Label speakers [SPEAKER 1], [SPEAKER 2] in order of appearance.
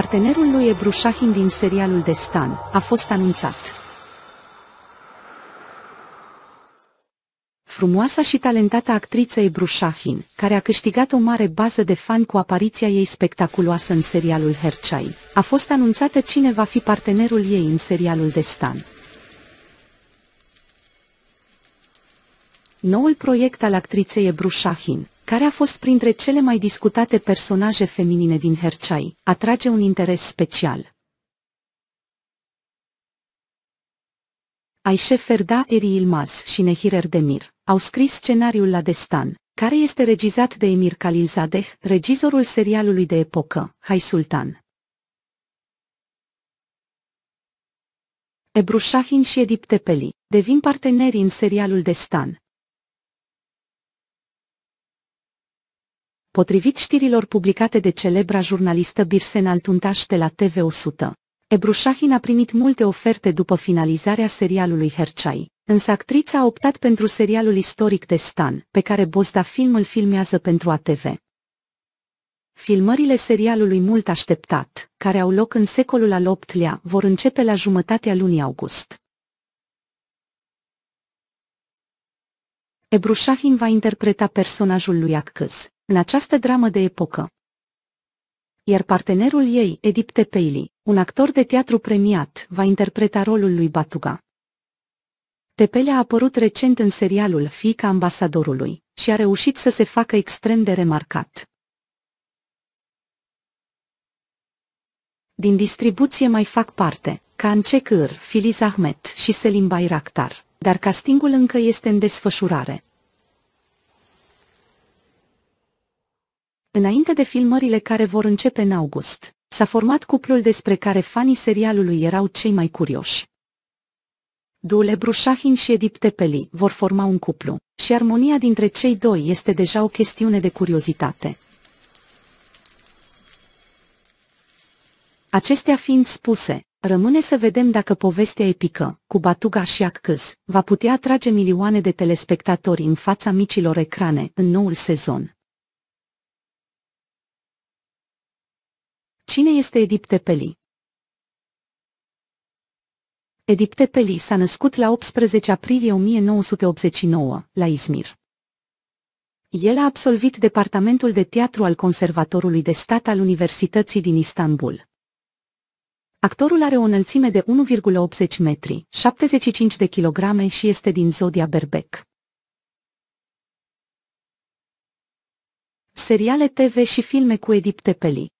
[SPEAKER 1] partenerul lui Ebru Shahin din serialul de Stan, a fost anunțat. Frumoasa și talentată actriță Ebru Shahin, care a câștigat o mare bază de fani cu apariția ei spectaculoasă în serialul Herchai, a fost anunțată cine va fi partenerul ei în serialul de Stan. Noul proiect al actriței Ebru Shahin, care a fost printre cele mai discutate personaje feminine din Herceai, atrage un interes special. Aishe Ferda Eri Ilmaz și Nehir Erdemir au scris scenariul la Destan, care este regizat de Emir Khalilzadeh, regizorul serialului de epocă, Hai Sultan. Ebru Shahin și Edip Tepeli devin parteneri în serialul Destan, Potrivit știrilor publicate de celebra jurnalistă Birsen Altuntaș de la TV100, Ebrușahin a primit multe oferte după finalizarea serialului Herceai, însă actrița a optat pentru serialul istoric de Stan, pe care Bozda Film îl filmează pentru ATV. Filmările serialului mult așteptat, care au loc în secolul al VIII-lea, vor începe la jumătatea lunii august. Ebru Shahin va interpreta personajul lui Akkaz în această dramă de epocă. Iar partenerul ei, Edip Tepeili, un actor de teatru premiat, va interpreta rolul lui Batuga. Tepele a apărut recent în serialul Fica ambasadorului și a reușit să se facă extrem de remarcat. Din distribuție mai fac parte Çekir, Filiz Ahmet și Selim Bayraktar dar castingul încă este în desfășurare. Înainte de filmările care vor începe în august, s-a format cuplul despre care fanii serialului erau cei mai curioși. Dule Brușahin și Edip Tepeli vor forma un cuplu și armonia dintre cei doi este deja o chestiune de curiozitate. Acestea fiind spuse, Rămâne să vedem dacă povestea epică, cu Batuga și Akkız va putea atrage milioane de telespectatori în fața micilor ecrane în noul sezon. Cine este Edip Tepeli? Edip Tepeli s-a născut la 18 aprilie 1989, la Izmir. El a absolvit departamentul de teatru al Conservatorului de Stat al Universității din Istanbul. Actorul are o înălțime de 1,80 metri, 75 de kilograme și este din zodia berbec. Seriale TV și filme cu Edip Tepeli